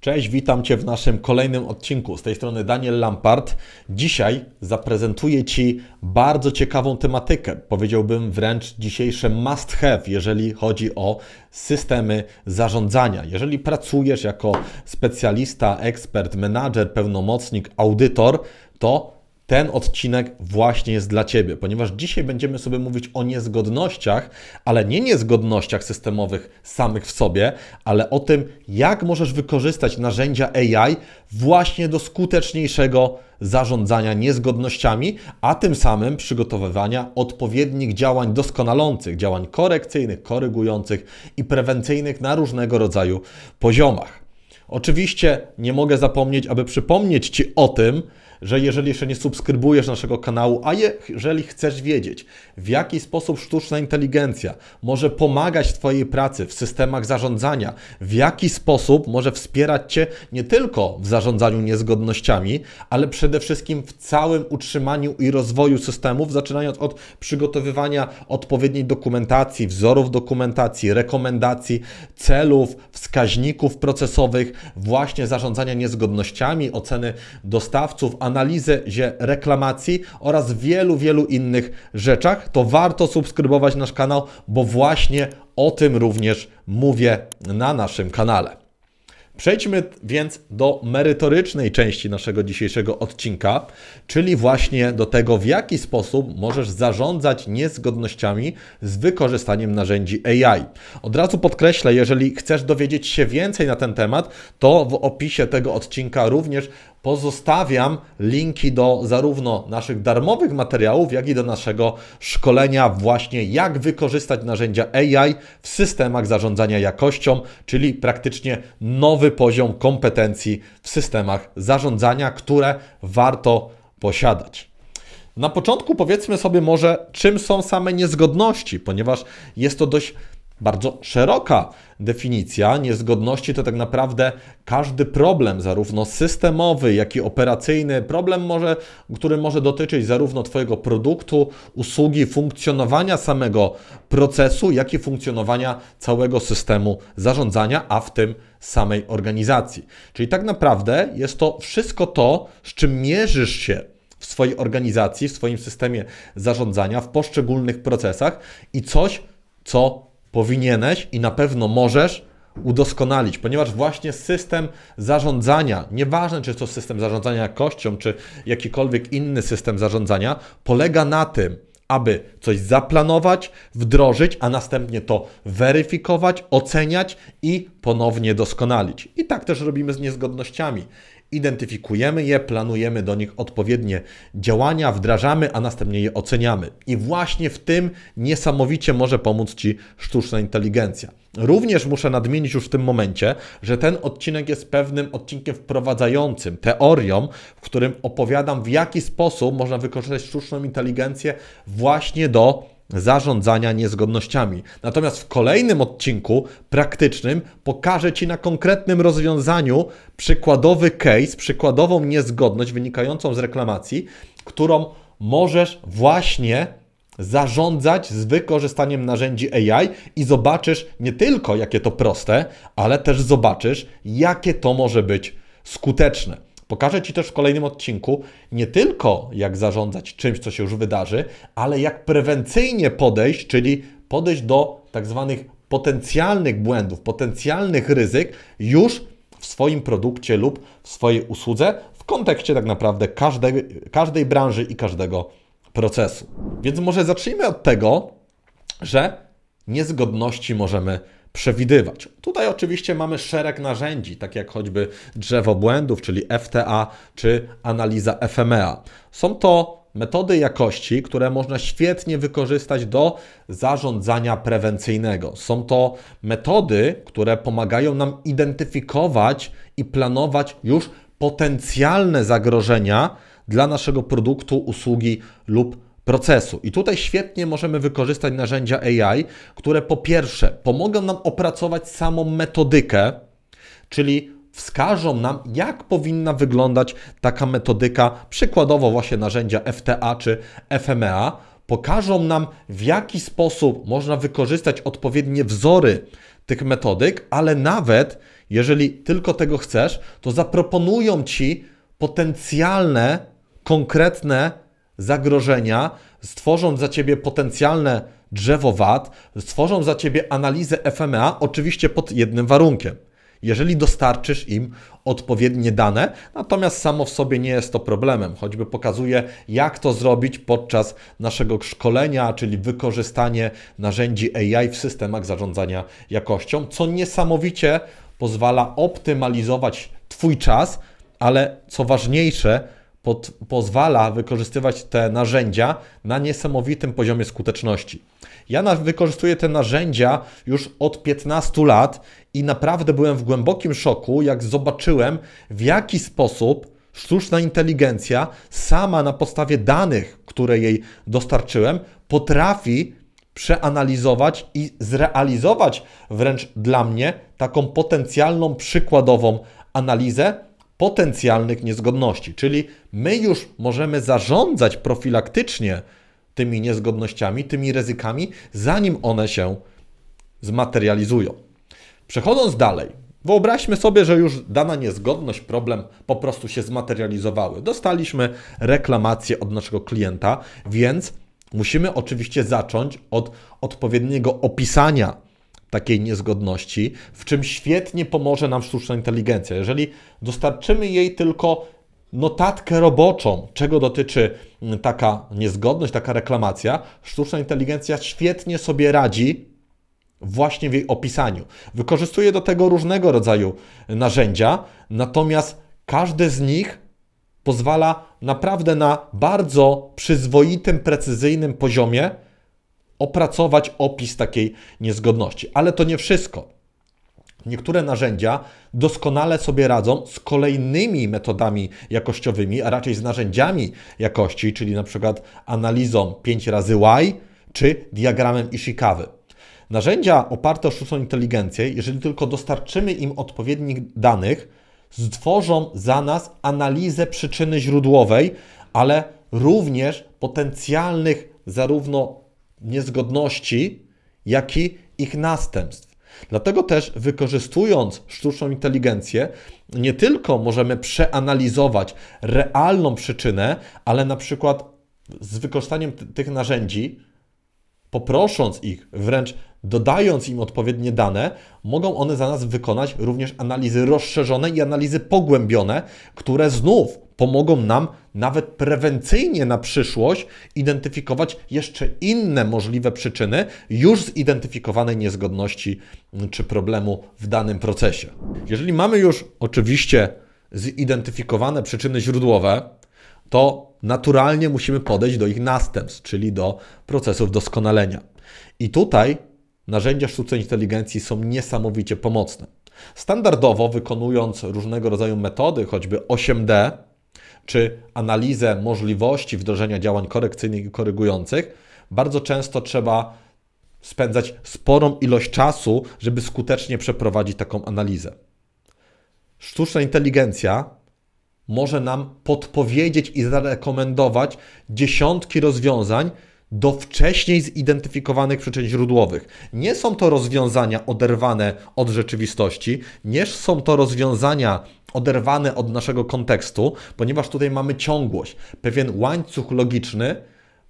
Cześć, witam Cię w naszym kolejnym odcinku. Z tej strony Daniel Lampard. Dzisiaj zaprezentuję Ci bardzo ciekawą tematykę. Powiedziałbym wręcz dzisiejsze must have, jeżeli chodzi o systemy zarządzania. Jeżeli pracujesz jako specjalista, ekspert, menadżer, pełnomocnik, audytor, to ten odcinek właśnie jest dla Ciebie, ponieważ dzisiaj będziemy sobie mówić o niezgodnościach, ale nie niezgodnościach systemowych samych w sobie, ale o tym, jak możesz wykorzystać narzędzia AI właśnie do skuteczniejszego zarządzania niezgodnościami, a tym samym przygotowywania odpowiednich działań doskonalących, działań korekcyjnych, korygujących i prewencyjnych na różnego rodzaju poziomach. Oczywiście nie mogę zapomnieć, aby przypomnieć Ci o tym, że jeżeli jeszcze nie subskrybujesz naszego kanału, a jeżeli chcesz wiedzieć, w jaki sposób sztuczna inteligencja może pomagać w Twojej pracy w systemach zarządzania, w jaki sposób może wspierać Cię nie tylko w zarządzaniu niezgodnościami, ale przede wszystkim w całym utrzymaniu i rozwoju systemów, zaczynając od przygotowywania odpowiedniej dokumentacji, wzorów dokumentacji, rekomendacji, celów, wskaźników procesowych, właśnie zarządzania niezgodnościami, oceny dostawców, a analizę reklamacji oraz wielu, wielu innych rzeczach, to warto subskrybować nasz kanał, bo właśnie o tym również mówię na naszym kanale. Przejdźmy więc do merytorycznej części naszego dzisiejszego odcinka, czyli właśnie do tego, w jaki sposób możesz zarządzać niezgodnościami z wykorzystaniem narzędzi AI. Od razu podkreślę, jeżeli chcesz dowiedzieć się więcej na ten temat, to w opisie tego odcinka również Pozostawiam linki do zarówno naszych darmowych materiałów, jak i do naszego szkolenia właśnie jak wykorzystać narzędzia AI w systemach zarządzania jakością, czyli praktycznie nowy poziom kompetencji w systemach zarządzania, które warto posiadać. Na początku powiedzmy sobie może, czym są same niezgodności, ponieważ jest to dość bardzo szeroka definicja niezgodności to tak naprawdę każdy problem, zarówno systemowy, jak i operacyjny, problem, może, który może dotyczyć zarówno Twojego produktu, usługi, funkcjonowania samego procesu, jak i funkcjonowania całego systemu zarządzania, a w tym samej organizacji. Czyli tak naprawdę jest to wszystko to, z czym mierzysz się w swojej organizacji, w swoim systemie zarządzania, w poszczególnych procesach i coś, co powinieneś i na pewno możesz udoskonalić, ponieważ właśnie system zarządzania, nieważne czy to system zarządzania jakością, czy jakikolwiek inny system zarządzania, polega na tym, aby coś zaplanować, wdrożyć, a następnie to weryfikować, oceniać i ponownie doskonalić. I tak też robimy z niezgodnościami identyfikujemy je, planujemy do nich odpowiednie działania, wdrażamy, a następnie je oceniamy. I właśnie w tym niesamowicie może pomóc Ci sztuczna inteligencja. Również muszę nadmienić już w tym momencie, że ten odcinek jest pewnym odcinkiem wprowadzającym, teorią, w którym opowiadam, w jaki sposób można wykorzystać sztuczną inteligencję właśnie do zarządzania niezgodnościami. Natomiast w kolejnym odcinku praktycznym pokażę Ci na konkretnym rozwiązaniu przykładowy case, przykładową niezgodność wynikającą z reklamacji, którą możesz właśnie zarządzać z wykorzystaniem narzędzi AI i zobaczysz nie tylko jakie to proste, ale też zobaczysz jakie to może być skuteczne. Pokażę Ci też w kolejnym odcinku nie tylko jak zarządzać czymś, co się już wydarzy, ale jak prewencyjnie podejść, czyli podejść do tak zwanych potencjalnych błędów, potencjalnych ryzyk już w swoim produkcie lub w swojej usłudze w kontekście tak naprawdę każdej, każdej branży i każdego procesu. Więc może zacznijmy od tego, że niezgodności możemy przewidywać. Tutaj oczywiście mamy szereg narzędzi, tak jak choćby drzewo błędów, czyli FTA czy analiza FMEA. Są to metody jakości, które można świetnie wykorzystać do zarządzania prewencyjnego. Są to metody, które pomagają nam identyfikować i planować już potencjalne zagrożenia dla naszego produktu, usługi lub procesu. I tutaj świetnie możemy wykorzystać narzędzia AI, które po pierwsze pomogą nam opracować samą metodykę, czyli wskażą nam, jak powinna wyglądać taka metodyka, przykładowo właśnie narzędzia FTA czy FMA. E Pokażą nam, w jaki sposób można wykorzystać odpowiednie wzory tych metodyk, ale nawet jeżeli tylko tego chcesz, to zaproponują ci potencjalne, konkretne zagrożenia, stworzą za ciebie potencjalne drzewo VAT, stworzą za ciebie analizę FMA, oczywiście pod jednym warunkiem. Jeżeli dostarczysz im odpowiednie dane, natomiast samo w sobie nie jest to problemem. Choćby pokazuje, jak to zrobić podczas naszego szkolenia, czyli wykorzystanie narzędzi AI w systemach zarządzania jakością, co niesamowicie pozwala optymalizować Twój czas, ale co ważniejsze, pod, pozwala wykorzystywać te narzędzia na niesamowitym poziomie skuteczności. Ja na, wykorzystuję te narzędzia już od 15 lat i naprawdę byłem w głębokim szoku, jak zobaczyłem, w jaki sposób sztuczna inteligencja sama na podstawie danych, które jej dostarczyłem, potrafi przeanalizować i zrealizować wręcz dla mnie taką potencjalną przykładową analizę potencjalnych niezgodności. Czyli my już możemy zarządzać profilaktycznie tymi niezgodnościami, tymi ryzykami, zanim one się zmaterializują. Przechodząc dalej, wyobraźmy sobie, że już dana niezgodność, problem po prostu się zmaterializowały. Dostaliśmy reklamację od naszego klienta, więc musimy oczywiście zacząć od odpowiedniego opisania takiej niezgodności, w czym świetnie pomoże nam sztuczna inteligencja. Jeżeli dostarczymy jej tylko notatkę roboczą, czego dotyczy mm, taka niezgodność, taka reklamacja, sztuczna inteligencja świetnie sobie radzi właśnie w jej opisaniu. Wykorzystuje do tego różnego rodzaju y, narzędzia, natomiast każde z nich pozwala naprawdę na bardzo przyzwoitym, precyzyjnym poziomie opracować opis takiej niezgodności. Ale to nie wszystko. Niektóre narzędzia doskonale sobie radzą z kolejnymi metodami jakościowymi, a raczej z narzędziami jakości, czyli na przykład analizą 5 razy Y czy diagramem Ishikawy. Narzędzia oparte o sztuczną inteligencję, jeżeli tylko dostarczymy im odpowiednich danych, stworzą za nas analizę przyczyny źródłowej, ale również potencjalnych zarówno niezgodności, jak i ich następstw. Dlatego też, wykorzystując sztuczną inteligencję, nie tylko możemy przeanalizować realną przyczynę, ale na przykład z wykorzystaniem tych narzędzi, poprosząc ich, wręcz dodając im odpowiednie dane, mogą one za nas wykonać również analizy rozszerzone i analizy pogłębione, które znów pomogą nam nawet prewencyjnie na przyszłość identyfikować jeszcze inne możliwe przyczyny już zidentyfikowanej niezgodności czy problemu w danym procesie. Jeżeli mamy już oczywiście zidentyfikowane przyczyny źródłowe, to naturalnie musimy podejść do ich następstw, czyli do procesów doskonalenia. I tutaj narzędzia sztucznej inteligencji są niesamowicie pomocne. Standardowo wykonując różnego rodzaju metody, choćby 8D, czy analizę możliwości wdrożenia działań korekcyjnych i korygujących, bardzo często trzeba spędzać sporą ilość czasu, żeby skutecznie przeprowadzić taką analizę. Sztuczna inteligencja może nam podpowiedzieć i zarekomendować dziesiątki rozwiązań do wcześniej zidentyfikowanych przyczyn źródłowych. Nie są to rozwiązania oderwane od rzeczywistości, nie są to rozwiązania oderwane od naszego kontekstu, ponieważ tutaj mamy ciągłość, pewien łańcuch logiczny,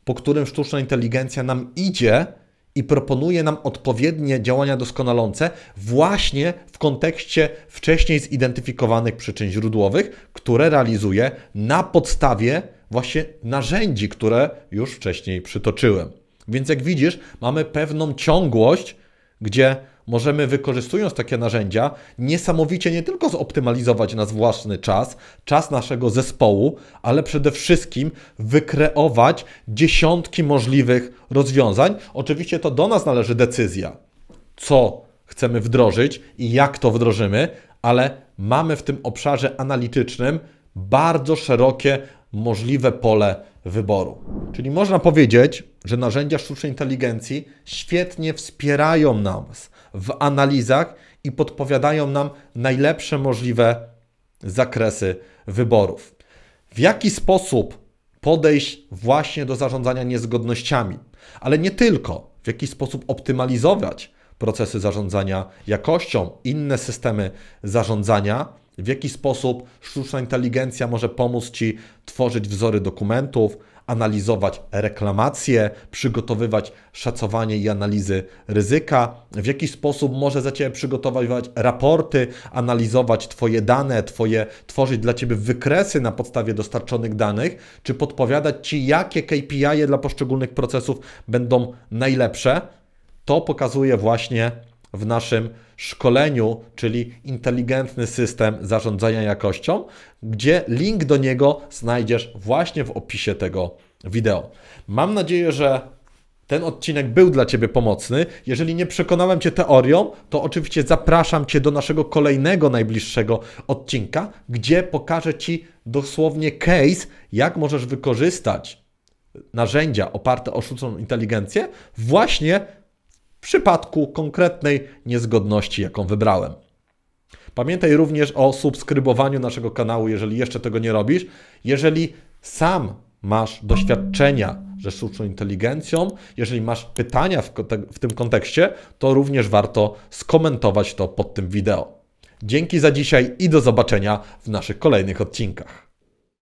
po którym sztuczna inteligencja nam idzie i proponuje nam odpowiednie działania doskonalące właśnie w kontekście wcześniej zidentyfikowanych przyczyn źródłowych, które realizuje na podstawie właśnie narzędzi, które już wcześniej przytoczyłem. Więc jak widzisz, mamy pewną ciągłość, gdzie możemy wykorzystując takie narzędzia niesamowicie nie tylko zoptymalizować nasz własny czas, czas naszego zespołu, ale przede wszystkim wykreować dziesiątki możliwych rozwiązań. Oczywiście to do nas należy decyzja, co chcemy wdrożyć i jak to wdrożymy, ale mamy w tym obszarze analitycznym bardzo szerokie możliwe pole wyboru. Czyli można powiedzieć, że narzędzia sztucznej inteligencji świetnie wspierają nas w analizach i podpowiadają nam najlepsze możliwe zakresy wyborów. W jaki sposób podejść właśnie do zarządzania niezgodnościami, ale nie tylko, w jaki sposób optymalizować procesy zarządzania jakością, inne systemy zarządzania, w jaki sposób sztuczna inteligencja może pomóc Ci tworzyć wzory dokumentów, analizować reklamacje, przygotowywać szacowanie i analizy ryzyka, w jaki sposób może za Ciebie przygotowywać raporty, analizować Twoje dane, twoje, tworzyć dla Ciebie wykresy na podstawie dostarczonych danych, czy podpowiadać Ci, jakie KPI dla poszczególnych procesów będą najlepsze, to pokazuje właśnie w naszym szkoleniu, czyli inteligentny system zarządzania jakością, gdzie link do niego znajdziesz właśnie w opisie tego wideo. Mam nadzieję, że ten odcinek był dla Ciebie pomocny. Jeżeli nie przekonałem Cię teorią, to oczywiście zapraszam Cię do naszego kolejnego, najbliższego odcinka, gdzie pokażę Ci dosłownie case, jak możesz wykorzystać narzędzia oparte o sztuczną inteligencję właśnie w przypadku konkretnej niezgodności, jaką wybrałem. Pamiętaj również o subskrybowaniu naszego kanału, jeżeli jeszcze tego nie robisz. Jeżeli sam masz doświadczenia ze sztuczną inteligencją, jeżeli masz pytania w, w tym kontekście, to również warto skomentować to pod tym wideo. Dzięki za dzisiaj i do zobaczenia w naszych kolejnych odcinkach.